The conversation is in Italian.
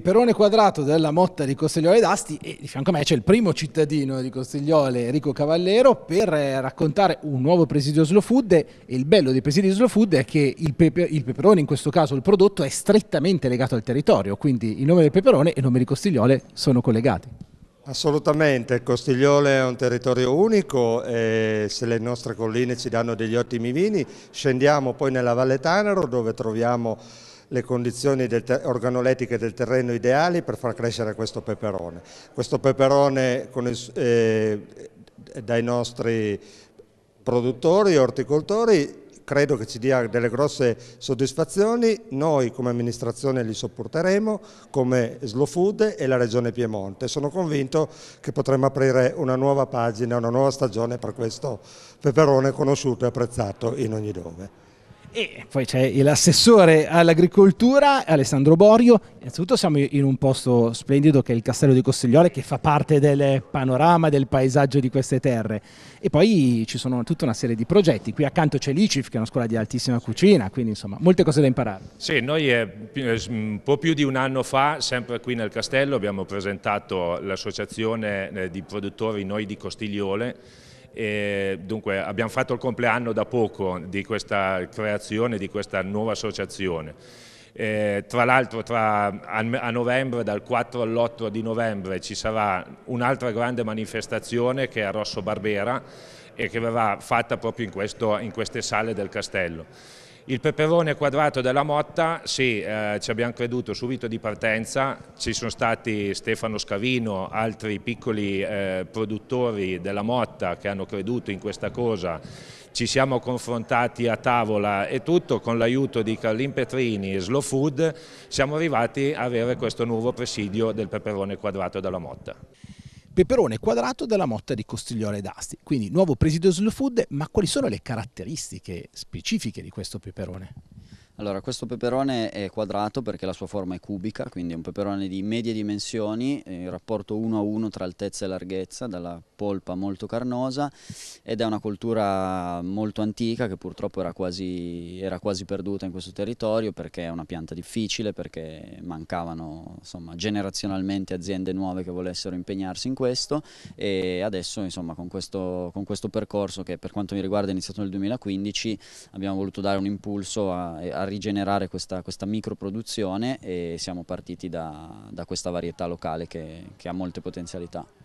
peperone quadrato della Motta di Costigliole d'Asti e di fianco a me c'è il primo cittadino di Costigliole, Enrico Cavallero, per eh, raccontare un nuovo presidio slow food e il bello dei presidi slow food è che il, pepe, il, peperone, in questo caso il prodotto, è strettamente legato al territorio, quindi il nome del peperone e il nome di Costigliole sono collegati. Assolutamente, Costigliole è un territorio unico e se le nostre colline ci danno degli ottimi vini scendiamo poi nella Valle Tanaro dove troviamo le condizioni organolettiche del terreno ideali per far crescere questo peperone. Questo peperone il, eh, dai nostri produttori e orticoltori credo che ci dia delle grosse soddisfazioni, noi come amministrazione li sopporteremo, come Slow Food e la Regione Piemonte. Sono convinto che potremo aprire una nuova pagina, una nuova stagione per questo peperone conosciuto e apprezzato in ogni dove. E poi c'è l'assessore all'agricoltura Alessandro Borio. Innanzitutto siamo in un posto splendido che è il Castello di Costiglione che fa parte del panorama, del paesaggio di queste terre. E poi ci sono tutta una serie di progetti. Qui accanto c'è l'ICIF che è una scuola di altissima cucina, quindi insomma molte cose da imparare. Sì, noi eh, eh, un po' più di un anno fa, sempre qui nel Castello, abbiamo presentato l'associazione eh, di produttori Noi di Costiglione e dunque abbiamo fatto il compleanno da poco di questa creazione, di questa nuova associazione. Eh, tra l'altro a novembre, dal 4 all'8 di novembre, ci sarà un'altra grande manifestazione che è a Rosso Barbera e che verrà fatta proprio in, questo, in queste sale del castello. Il peperone quadrato della Motta, sì, eh, ci abbiamo creduto subito di partenza, ci sono stati Stefano Scavino, altri piccoli eh, produttori della Motta che hanno creduto in questa cosa, ci siamo confrontati a tavola e tutto con l'aiuto di Carlin Petrini e Slow Food siamo arrivati a avere questo nuovo presidio del peperone quadrato della Motta. Peperone quadrato della motta di Costiglione d'Asti. Quindi nuovo presidio slow food, ma quali sono le caratteristiche specifiche di questo peperone? Allora, questo peperone è quadrato perché la sua forma è cubica, quindi è un peperone di medie dimensioni, eh, in rapporto 1 a 1 tra altezza e larghezza, dalla polpa molto carnosa ed è una coltura molto antica che purtroppo era quasi, era quasi perduta in questo territorio perché è una pianta difficile, perché mancavano insomma, generazionalmente aziende nuove che volessero impegnarsi in questo e adesso insomma, con, questo, con questo percorso che per quanto mi riguarda è iniziato nel 2015 abbiamo voluto dare un impulso a, a rigenerare questa, questa microproduzione e siamo partiti da, da questa varietà locale che, che ha molte potenzialità.